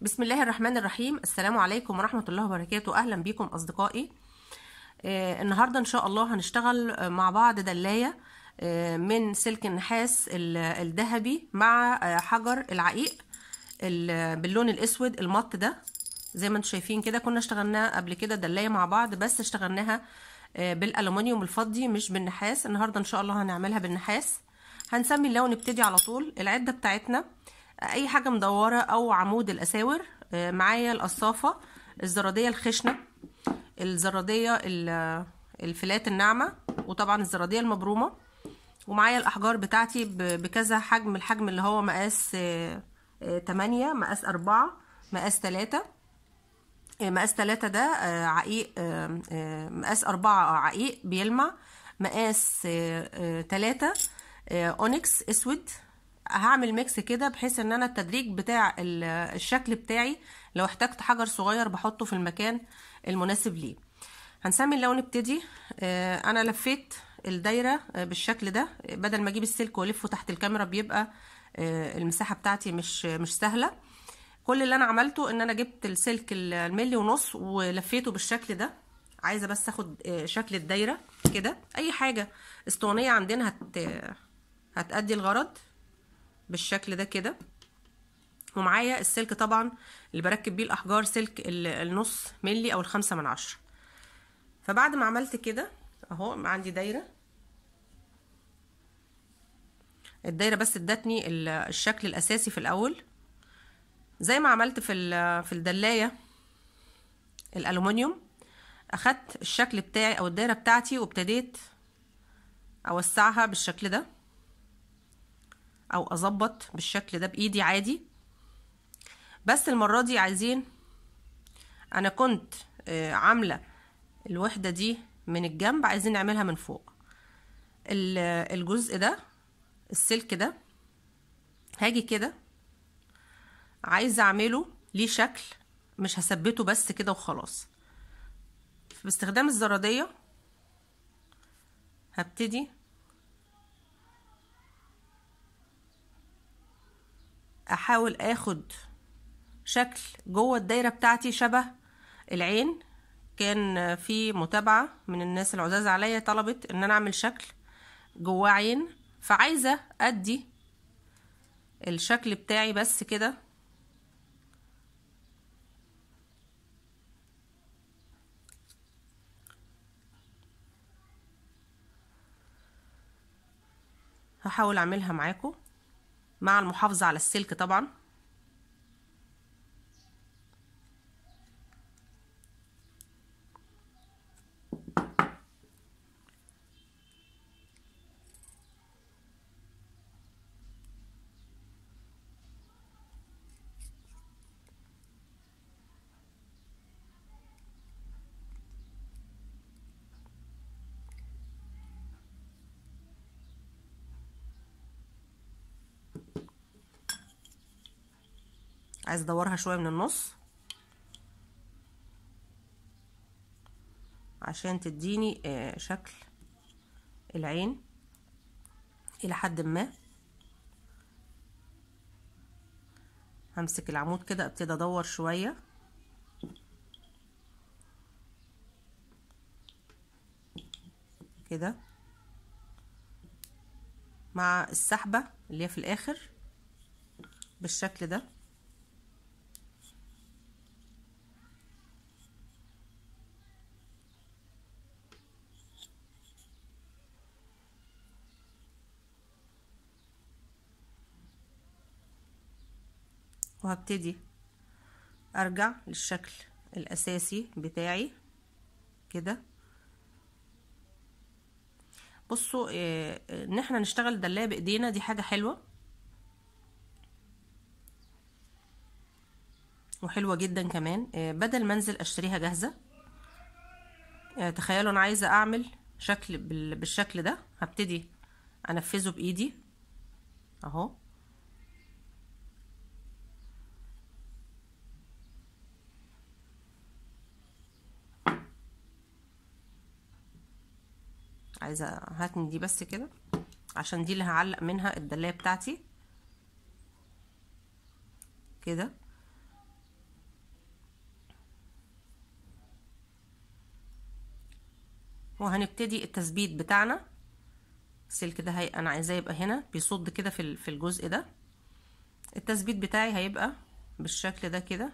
بسم الله الرحمن الرحيم السلام عليكم ورحمة الله وبركاته أهلا بكم أصدقائي آه، النهاردة إن شاء الله هنشتغل مع بعض دلاية آه، من سلك النحاس الذهبي مع آه، حجر العقيق باللون الأسود المط ده زي ما انتم شايفين كده كنا اشتغلناه قبل كده دلاية مع بعض بس اشتغلناها بالألمنيوم الفضي مش بالنحاس النهاردة إن شاء الله هنعملها بالنحاس هنسمي اللون نبتدي على طول العدة بتاعتنا اي حاجه مدوره او عمود الاساور آه، معايا القصافه الزراديه الخشنه الزراديه الفلات الناعمه وطبعا الزراديه المبرومه ومعايا الاحجار بتاعتي بكذا حجم الحجم اللي هو مقاس آه، آه، تمانية مقاس اربعة مقاس تلاتة مقاس تلاتة ده عقيق مقاس اربعة عقيق بيلمع مقاس تلاتة اونكس اسود هعمل ميكس كده بحيث ان انا التدريج بتاع الشكل بتاعي لو احتجت حجر صغير بحطه في المكان المناسب ليه هنسمي اللون ابتدي آه، انا لفيت الدايره آه، بالشكل ده بدل ما اجيب السلك والفه تحت الكاميرا بيبقى آه، المساحه بتاعتي مش مش سهله كل اللي انا عملته ان انا جبت السلك الملي ونص ولفيته بالشكل ده عايزه بس اخد شكل الدايره كده اي حاجه اسطوانيه عندنا هت هتأدي الغرض بالشكل ده كده ومعايا السلك طبعا اللي بركب بيه الاحجار سلك النص ملي او الخمسة من عشرة فبعد ما عملت كده اهو عندي دايرة الدايرة بس ادتني الشكل الاساسي في الاول زي ما عملت في في الدلاية الالومنيوم اخدت الشكل بتاعي او الدايرة بتاعتي وابتديت اوسعها بالشكل ده او اظبط بالشكل ده بايدي عادي بس المرة دي عايزين انا كنت آه، عاملة الوحدة دي من الجنب عايزين نعملها من فوق الجزء ده السلك ده هاجي كده عايزة اعمله ليه شكل مش هثبته بس كده وخلاص باستخدام الزرادية هبتدي احاول اخد شكل جوه الدايره بتاعتي شبه العين كان في متابعه من الناس العزاز عليا طلبت ان انا اعمل شكل جواه عين فعايزه ادي الشكل بتاعي بس كده هحاول اعملها معاكم مع المحافظة على السلك طبعا عايز ادورها شويه من النص عشان تديني آه، شكل العين الى حد ما همسك العمود كده ابتدي ادور شويه كده مع السحبه اللي هي في الاخر بالشكل ده وهبتدي ارجع للشكل الاساسي بتاعي كده بصوا آه، آه، ان احنا نشتغل دلايه بايدينا دي حاجه حلوه وحلوه جدا كمان آه، بدل ما انزل اشتريها جاهزه تخيلوا انا عايزه اعمل شكل بالشكل ده هبتدي انفذه بايدي اهو عايزه هاتني دي بس كده عشان دي اللي هعلق منها الدلايه بتاعتي كده وهنبتدي التثبيت بتاعنا السلك ده هي انا عايزاه يبقى هنا بيصد كده في في الجزء ده التثبيت بتاعي هيبقى بالشكل ده كده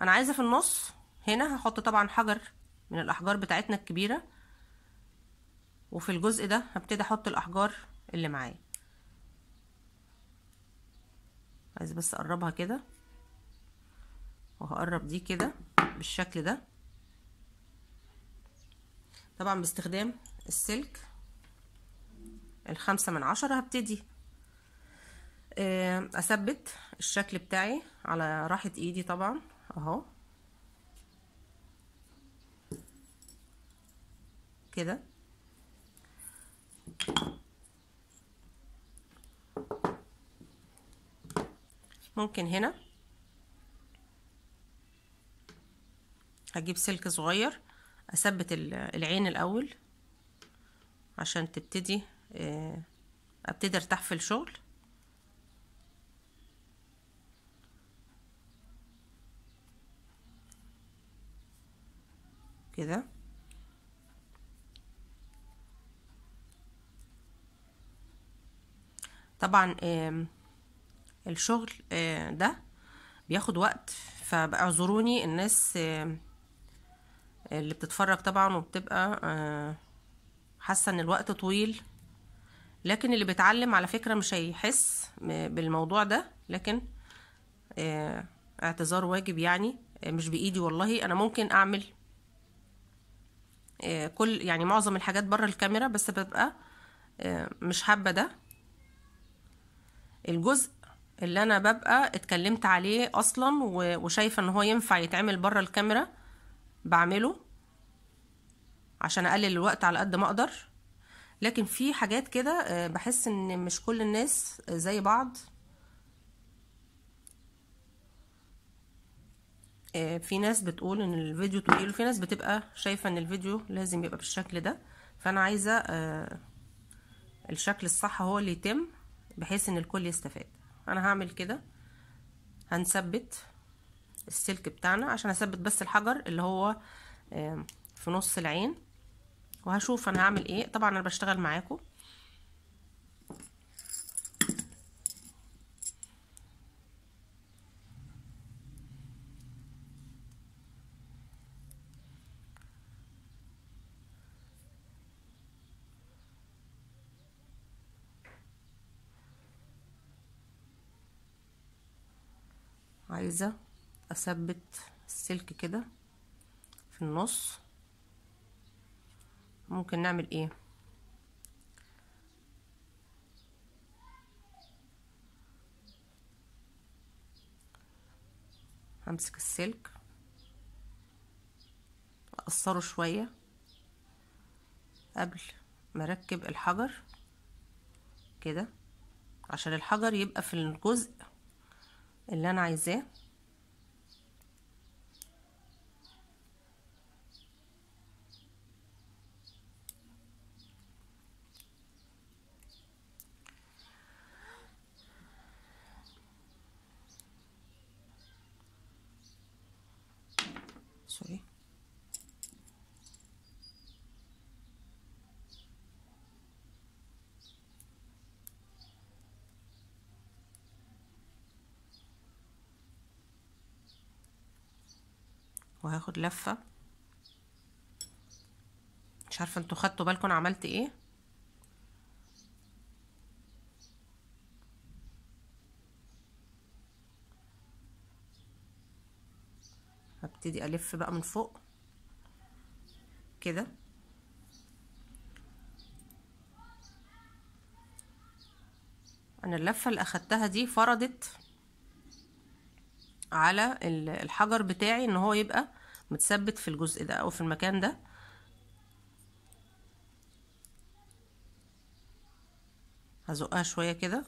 انا عايزه في النص هنا هحط طبعا حجر من الأحجار بتاعتنا الكبيرة وفي الجزء ده هبتدي أحط الأحجار اللي معايا عايز بس أقربها كده وهقرب دي كده بالشكل ده طبعا باستخدام السلك الخمسة من عشرة هبتدي آه، أثبت الشكل بتاعي على راحة إيدي طبعا أهو كده ممكن هنا هجيب سلك صغير اثبت العين الاول عشان تبتدي آه، ابتدي ارتاح في الشغل كده طبعا الشغل آه، ده بياخد وقت فاعذروني الناس اللي بتتفرج طبعا وبتبقى آه، حاسه ان الوقت طويل لكن اللي بيتعلم على فكره مش هيحس آه، بالموضوع ده لكن اعتذار واجب يعني مش بايدي والله انا ممكن اعمل كل يعني معظم الحاجات بره الكاميرا بس ببقى مش حابه ده الجزء اللي انا ببقى اتكلمت عليه اصلا وشايفه ان هو ينفع يتعمل بره الكاميرا بعمله عشان اقلل الوقت على قد ما اقدر لكن في حاجات كده آه، بحس ان مش كل الناس زي بعض آه، في ناس بتقول ان الفيديو طويل وفي ناس بتبقى شايفه ان الفيديو لازم يبقى بالشكل ده فانا عايزه آه، الشكل الصح هو اللي يتم بحيث ان الكل يستفاد انا هعمل كده هنثبت السلك بتاعنا عشان اثبت بس الحجر اللي هو في نص العين وهشوف انا هعمل ايه طبعا انا بشتغل معاكم عايزة اثبت السلك كده في النص ممكن نعمل ايه همسك السلك اقصره شوية قبل ما اركب الحجر كده عشان الحجر يبقى في الجزء اللي انا عايزاه وهاخد لفه مش عارفه انتوا خدتوا بالكم عملت ايه هبتدي الف بقى من فوق كده انا اللفه اللي اخدتها دي فرضت على الحجر بتاعي ان هو يبقى متثبت في الجزء ده او في المكان ده هزقها شوية كده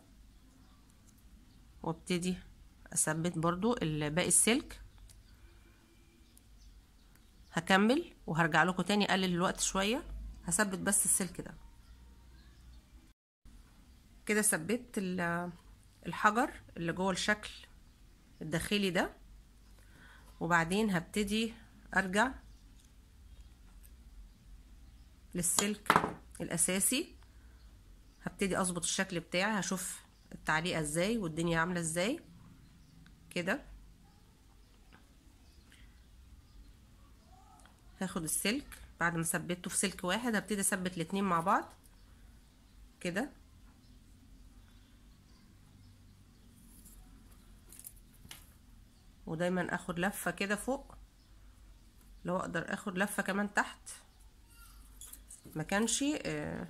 وابتدي اثبت برضو باقي السلك هكمل وهرجع لكم تاني اقلل الوقت شوية هثبت بس السلك ده كده ثبت الحجر اللي جوه الشكل الداخلي ده وبعدين هبتدي ارجع للسلك الاساسي هبتدي اظبط الشكل بتاعي هشوف التعليقه ازاي والدنيا عامله ازاي كده هاخد السلك بعد ما ثبته في سلك واحد هبتدي اثبت الاتنين مع بعض كده ودايما اخد لفة كده فوق لو اقدر اخد لفة كمان تحت ما كانش آه،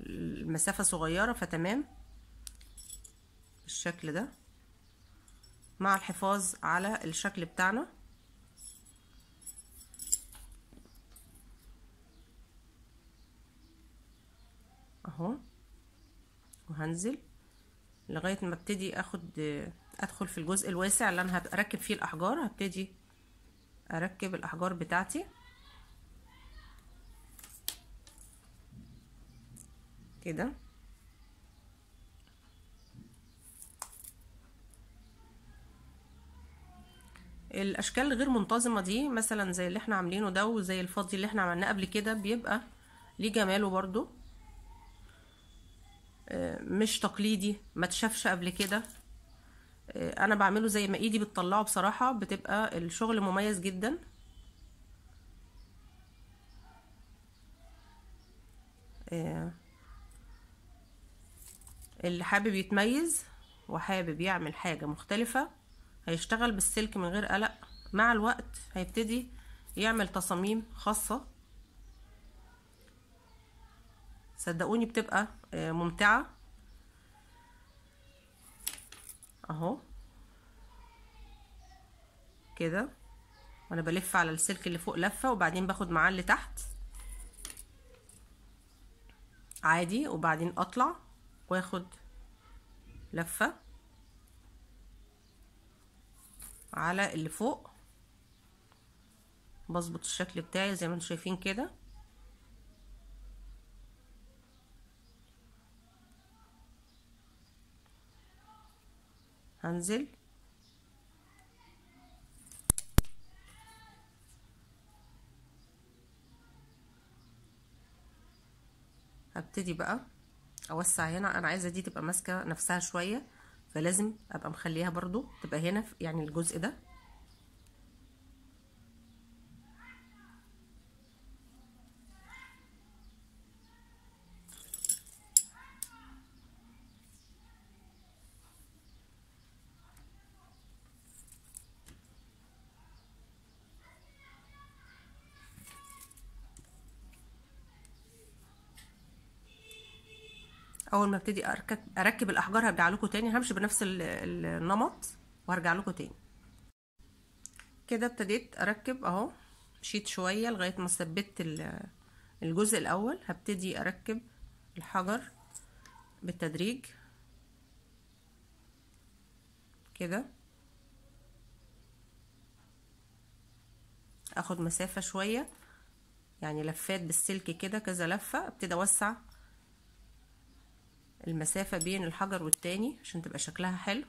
المسافة صغيرة فتمام بالشكل ده مع الحفاظ على الشكل بتاعنا اهو وهنزل لغايه ما ابتدي اخد ادخل في الجزء الواسع اللي انا هركب فيه الاحجار هبتدي اركب الاحجار بتاعتي كده الاشكال غير منتظمه دي مثلا زي اللي احنا عاملينه ده وزي الفاضي اللي احنا عملناه قبل كده بيبقى ليه جماله برضو آه، مش تقليدي ما تشافش قبل كده آه، انا بعمله زي ما ايدي بتطلعه بصراحه بتبقى الشغل مميز جدا آه، اللي حابب يتميز وحابب يعمل حاجه مختلفه هيشتغل بالسلك من غير قلق مع الوقت هيبتدي يعمل تصاميم خاصه صدقوني بتبقى آه، ممتعة اهو كده وانا بلف على السلك اللي فوق لفة وبعدين باخد معاه اللي تحت عادي وبعدين اطلع واخد لفة على اللي فوق بظبط الشكل بتاعي زي ما انتم شايفين كده هنزل هبتدي بقى اوسع هنا انا عايزه دي تبقى ماسكه نفسها شويه فلازم ابقى مخليها برضو تبقى هنا يعني الجزء ده اول ما ابتدي اركب الاحجار هرجع لكم تاني همشي بنفس النمط وهرجع لكم تاني كده ابتديت اركب اهو مشيت شويه لغايه ما ثبت الجزء الاول هبتدي اركب الحجر بالتدريج كده اخد مسافه شويه يعني لفات بالسلك كده كذا لفه ابتدي اوسع المسافة بين الحجر والتاني عشان تبقى شكلها حلو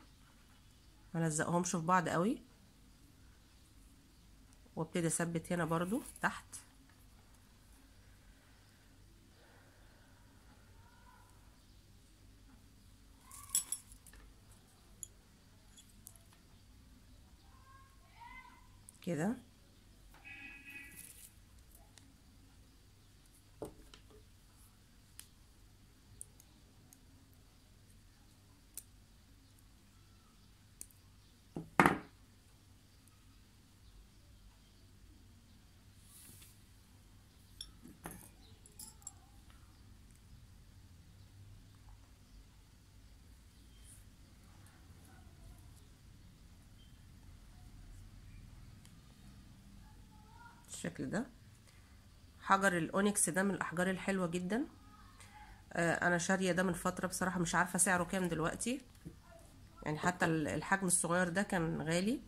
ملزقهمش في بعض قوي وابتدي اثبت هنا برضو تحت كده بالشكل ده حجر الاونكس ده من الاحجار الحلوه جدا آه انا شاريه ده من فتره بصراحه مش عارفه سعره كام دلوقتي يعني حتى الحجم الصغير ده كان غالي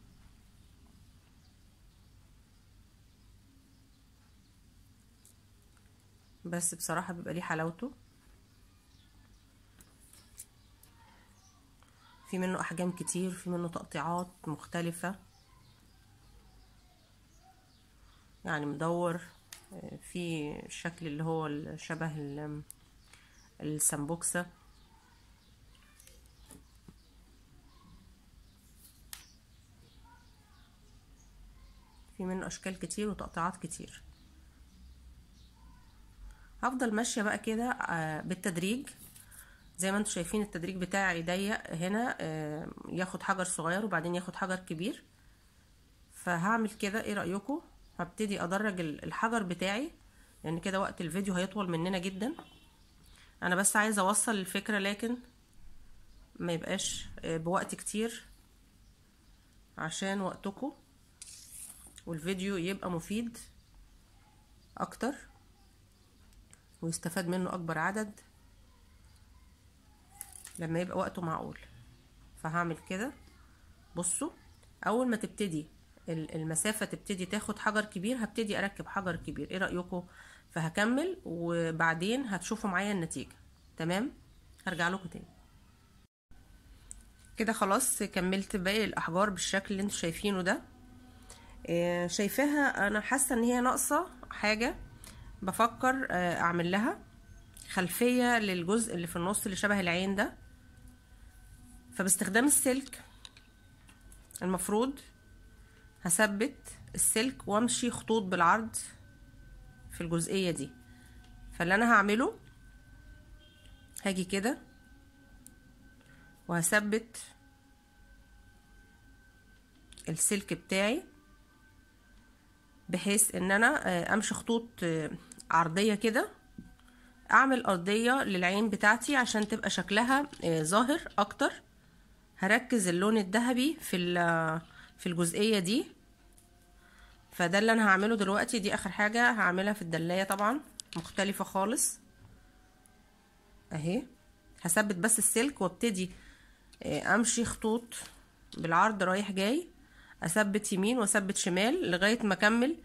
بس بصراحه بيبقى ليه حلاوته في منه احجام كتير في منه تقطيعات مختلفه يعني مدور آه، في الشكل اللي هو شبه السنبوكسة في منه اشكال كتير وتقطيعات كتير هفضل ماشيه بقى كده آه، بالتدريج زي ما انتم شايفين التدريج بتاعي ضيق هنا آه، ياخد حجر صغير وبعدين ياخد حجر كبير فهعمل كده ايه رايكم هبتدي ادرج الحجر بتاعي لان كده وقت الفيديو هيطول مننا جدا انا بس عايزه اوصل الفكره لكن ما يبقاش آه، بوقت كتير عشان وقتكم والفيديو يبقى مفيد اكتر ويستفاد منه اكبر عدد لما يبقى وقته معقول فهعمل كده بصوا اول ما تبتدي المسافة تبتدي تاخد حجر كبير هبتدي اركب حجر كبير ايه رأيكم فهكمل وبعدين هتشوفوا معايا النتيجة تمام هرجع لكم تاني كده خلاص كملت باقي الاحجار بالشكل اللي انتوا شايفينه ده آه، شايفاها انا حاسه ان هي ناقصه حاجه بفكر آه، اعمل لها خلفيه للجزء اللي في النص اللي شبه العين ده فباستخدام السلك المفروض هثبت السلك وامشي خطوط بالعرض في الجزئية دي فاللي انا هعمله هاجي كده وهثبت السلك بتاعي بحيث ان انا آه، امشي خطوط آه، عرضية كده اعمل ارضية للعين بتاعتي عشان تبقى شكلها آه، ظاهر اكتر هركز اللون الذهبي في في الجزئية دي فده اللي انا هعمله دلوقتي دي اخر حاجة هعملها في الدلاية طبعا مختلفة خالص اهي هثبت بس السلك وابتدي آه، امشي خطوط بالعرض رايح جاي اثبت يمين واثبت شمال لغاية ما اكمل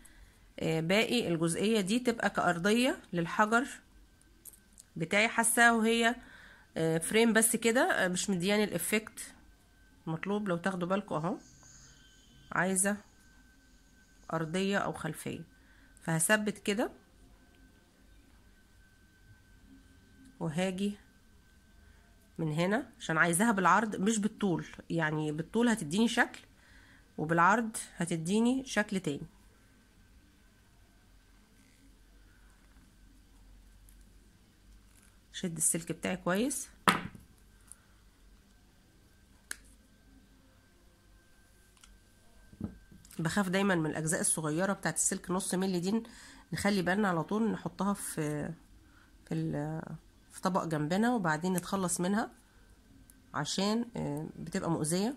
آه، باقي الجزئية دي تبقى كأرضية للحجر بتاعي حاسة وهي فريم آه، بس كده مش مدياني الافكت المطلوب لو تاخدوا بالكم اهو عايزة أرضية أو خلفية فهثبت كده وهاجي من هنا عشان عايزاها بالعرض مش بالطول يعني بالطول هتديني شكل وبالعرض هتديني شكل تاني شد السلك بتاعي كويس بخاف دايما من الاجزاء الصغيره بتاعت السلك نص ملي دي نخلي بالنا على طول نحطها في في في طبق جنبنا وبعدين نتخلص منها عشان آه، بتبقى مؤذيه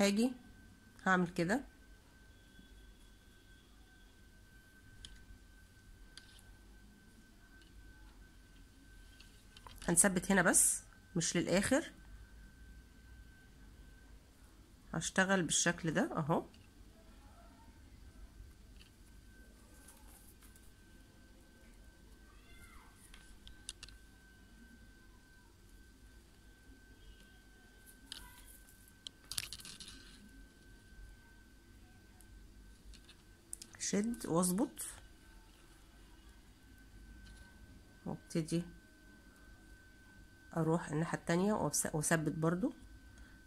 هاجي هعمل كده هنثبت هنا بس مش للاخر هشتغل بالشكل ده اهو شد واظبط وابتدي اروح الناحيه التانية واثبت برضو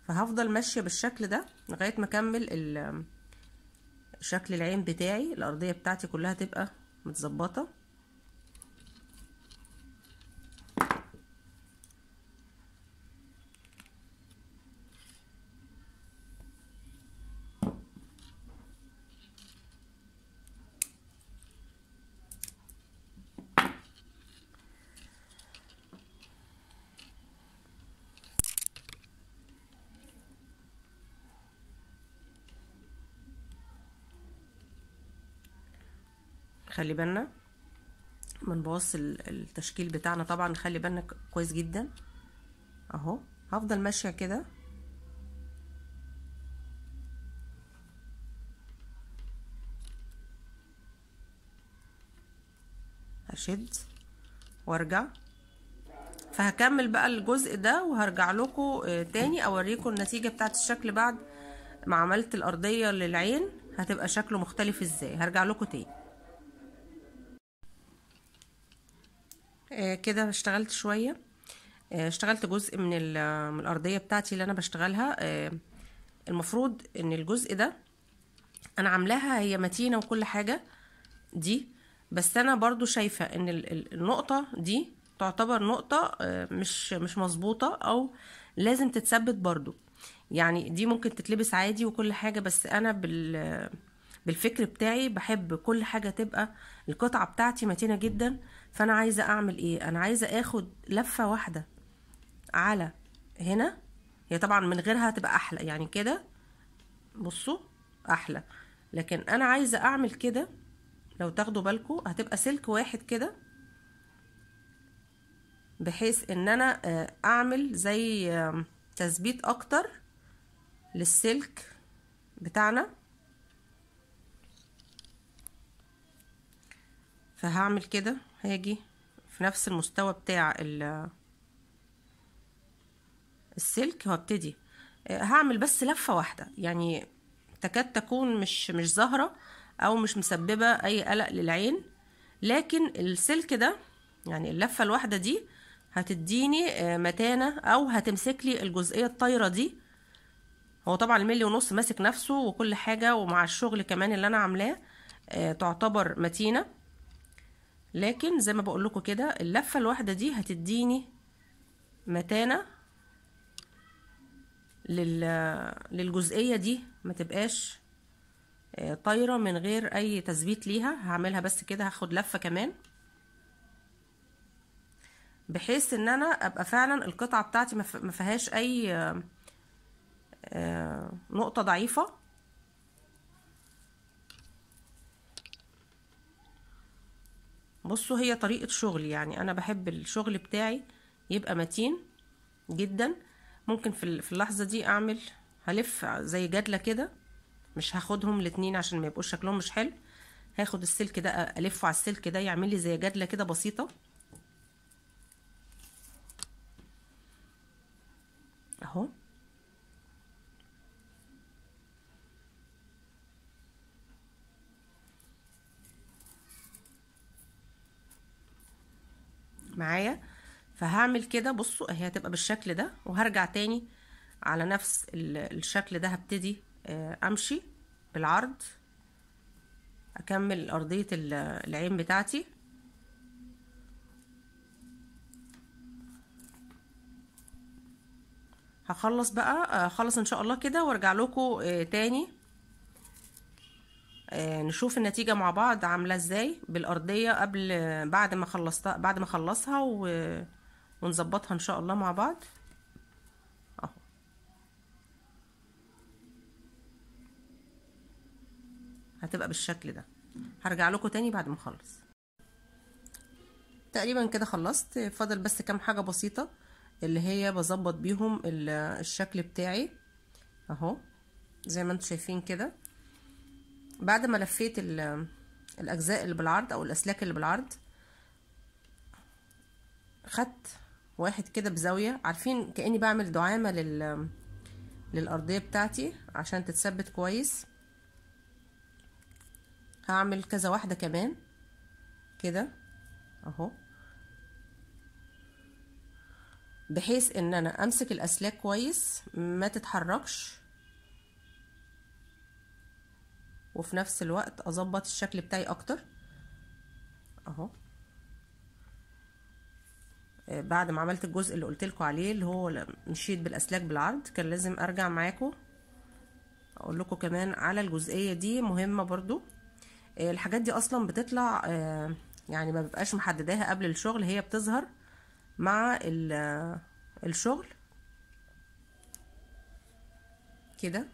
فهفضل ماشيه بالشكل ده لغايه ما اكمل شكل العين بتاعي الارضيه بتاعتي كلها تبقى متظبطه خلي بالنا منبوظ التشكيل بتاعنا طبعا خلي بالنا كويس جدا اهو هفضل ماشيه كده هشد وارجع فهكمل بقى الجزء ده وهرجع لكم آه، تاني اوريكم النتيجه بتاعت الشكل بعد ما عملت الارضيه للعين هتبقى شكله مختلف ازاي هرجع لكم تاني آه، كده اشتغلت شويه آه، اشتغلت جزء من, من الارضيه بتاعتي اللي انا بشتغلها آه، المفروض ان الجزء ده انا عاملاها هي متينه وكل حاجه دي بس انا برضو شايفه ان النقطه دي تعتبر نقطه مش مش مظبوطه او لازم تتثبت برضو يعني دي ممكن تتلبس عادي وكل حاجه بس انا بال بالفكر بتاعي بحب كل حاجه تبقى القطعه بتاعتي متينه جدا فانا عايزه اعمل ايه انا عايزه اخد لفه واحده على هنا هي طبعا من غيرها هتبقى احلى يعني كده بصوا احلى لكن انا عايزه اعمل كده لو تاخدوا بالكم هتبقى سلك واحد كده بحيث ان انا آه، اعمل زي تثبيت اكتر للسلك بتاعنا فهعمل كده هاجي في نفس المستوى بتاع السلك وابتدي آه، هعمل بس لفه واحده يعني تكاد تكون مش مش ظاهره او مش مسببه اي قلق للعين لكن السلك ده يعني اللفه الواحده دي هتديني آه، متانه او هتمسك لي الجزئيه الطايره دي هو طبعا الملي ونص ماسك نفسه وكل حاجه ومع الشغل كمان اللي انا عاملاه آه، تعتبر متينه لكن زي ما بقول لكم كده اللفه الواحده دي هتديني متانه لل للجزئيه دي ما تبقاش آه، طايره من غير اي تثبيت ليها هعملها بس كده هاخد لفه كمان بحيث ان انا ابقى فعلا القطعه بتاعتي ما فيهاش اي آه، آه، نقطه ضعيفه بصوا هي طريقة شغل يعني أنا بحب الشغل بتاعي يبقى متين جدا ممكن في اللحظة دي أعمل هلف زي جدلة كده مش هاخدهم الاتنين عشان ما يبقوش شكلهم مش حلو هاخد السلك ده ألفه على السلك ده يعمل لي زي جدلة كده بسيطة أهو معايا فهعمل كده بصوا اهي هتبقى بالشكل ده وهرجع تاني على نفس الشكل ده هبتدي آه، امشي بالعرض اكمل ارضيه العين بتاعتي هخلص بقى آه، هخلص ان شاء الله كده وارجع لكم آه، تاني آه، نشوف النتيجه مع بعض عامله ازاي بالارضيه قبل بعد ما خلصتها بعد ما اخلصها و... ونظبطها ان شاء الله مع بعض اهو هتبقى بالشكل ده هرجع لكم تاني بعد ما اخلص تقريبا كده خلصت فاضل بس كام حاجه بسيطه اللي هي بظبط بيهم الشكل بتاعي اهو زي ما انتم شايفين كده بعد ما لفيت الاجزاء اللي بالعرض او الاسلاك اللي بالعرض خدت واحد كده بزاويه عارفين كاني بعمل دعامه لل للارضيه بتاعتي عشان تتثبت كويس هعمل كذا واحده كمان كده اهو بحيث ان انا امسك الاسلاك كويس ما تتحركش وفي نفس الوقت اظبط الشكل بتاعي اكتر اهو آه، بعد ما عملت الجزء اللي قلت لكم عليه اللي هو مشيت بالاسلاك بالعرض كان لازم ارجع معاكم اقول لكم كمان على الجزئيه دي مهمه برضو آه، الحاجات دي اصلا بتطلع آه، يعني ما ببقاش محدداها قبل الشغل هي بتظهر مع الشغل كده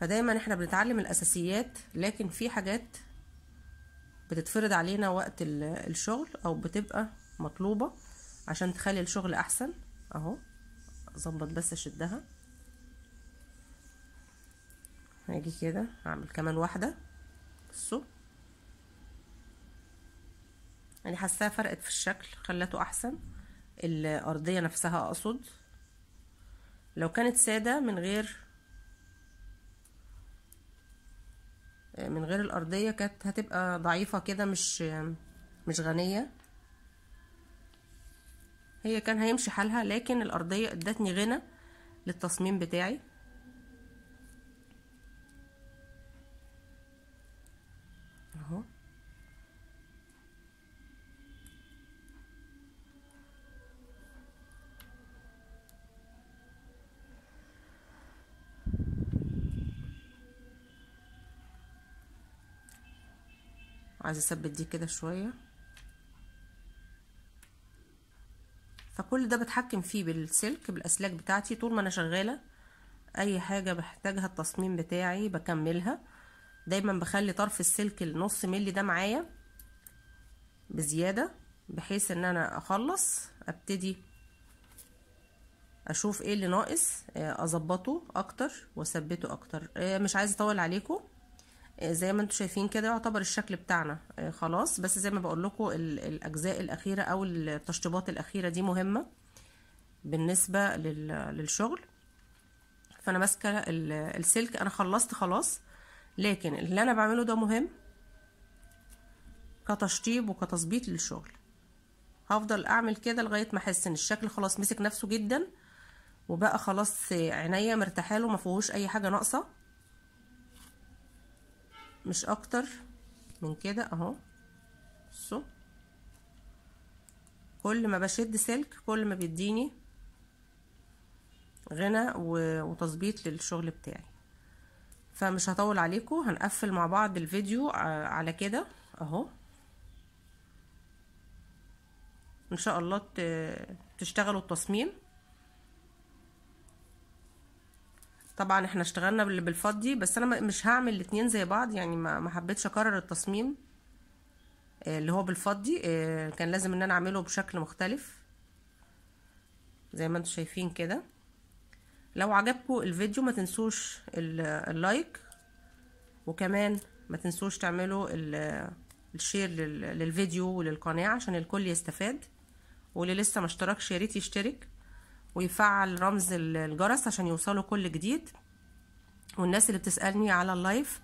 فدايما احنا بنتعلم الاساسيات لكن في حاجات بتتفرض علينا وقت الشغل او بتبقى مطلوبة عشان تخلي الشغل احسن اهو اظبط بس اشدها هاجي كده هعمل كمان واحدة بصوا يعني حاساها فرقت في الشكل خلته احسن الارضية نفسها اقصد لو كانت سادة من غير من غير الارضيه كانت هتبقى ضعيفه كده مش مش غنيه هي كان هيمشي حالها لكن الارضيه ادتني غنى للتصميم بتاعي عايزه اثبت دي كده شويه فكل ده بتحكم فيه بالسلك بالاسلاك بتاعتي طول ما انا شغاله اي حاجه بحتاجها التصميم بتاعي بكملها دايما بخلي طرف السلك النص ملي ده معايا بزياده بحيث ان انا اخلص ابتدي اشوف ايه اللي ناقص آه، اظبطه اكتر واثبته اكتر آه، مش عايزه اطول عليكم آه، زي ما انتم شايفين كده يعتبر الشكل بتاعنا آه، خلاص بس زي ما بقول لكم الاجزاء الاخيره او التشطيبات الاخيره دي مهمه بالنسبه للشغل فانا ماسكه السلك انا خلصت خلاص لكن اللي انا بعمله ده مهم كتشطيب وكتظبيط للشغل هفضل اعمل كده لغايه ما احس ان الشكل خلاص مسك نفسه جدا وبقى خلاص عينيا مرتاحه له ما فيهوش اي حاجه ناقصه مش اكتر من كده اهو بصوا كل ما بشد سلك كل ما بيديني غنى وتظبيط للشغل بتاعي فمش هطول عليكم هنقفل مع بعض الفيديو على كده اهو ان شاء الله تشتغلوا التصميم طبعا احنا اشتغلنا بالفضي بس انا مش هعمل الاتنين زي بعض يعني ما حبيتش اكرر التصميم آه، اللي هو بالفضي آه، كان لازم ان انا اعمله بشكل مختلف زي ما انتم شايفين كده لو عجبكم الفيديو ما تنسوش اللايك وكمان ما تنسوش تعملوا الشير للفيديو وللقناه عشان الكل يستفاد واللي لسه ما اشتركش يا ريت يشترك ويفعل رمز الجرس عشان يوصله كل جديد والناس اللي بتسألني على اللايف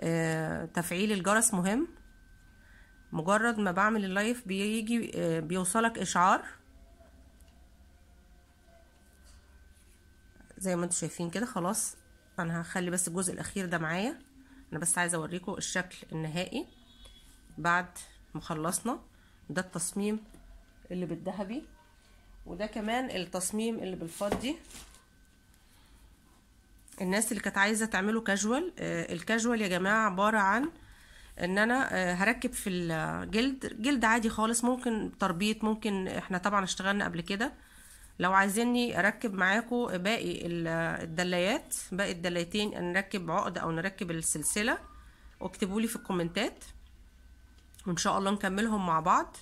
آه، تفعيل الجرس مهم مجرد ما بعمل اللايف بيجي آه، بيوصلك اشعار زي ما انتم شايفين كده خلاص انا هخلي بس الجزء الاخير ده معايا انا بس عايزه اوريكم الشكل النهائي بعد ما خلصنا ده التصميم اللي بالذهبي وده كمان التصميم اللي بالفضي الناس اللي كانت عايزه تعمله كاجوال آه، الكاجوال يا جماعه عباره عن ان انا آه، هركب في الجلد جلد عادي خالص ممكن تربيط ممكن احنا طبعا اشتغلنا قبل كده لو عايزيني اركب معاكم باقي الدلايات باقي الدلايتين نركب عقد او نركب السلسله واكتبوا لي في الكومنتات وان شاء الله نكملهم مع بعض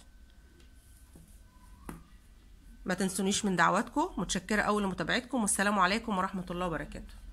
ما تنسونيش من دعواتكم متشكره قوي لمتابعتكم والسلام عليكم ورحمه الله وبركاته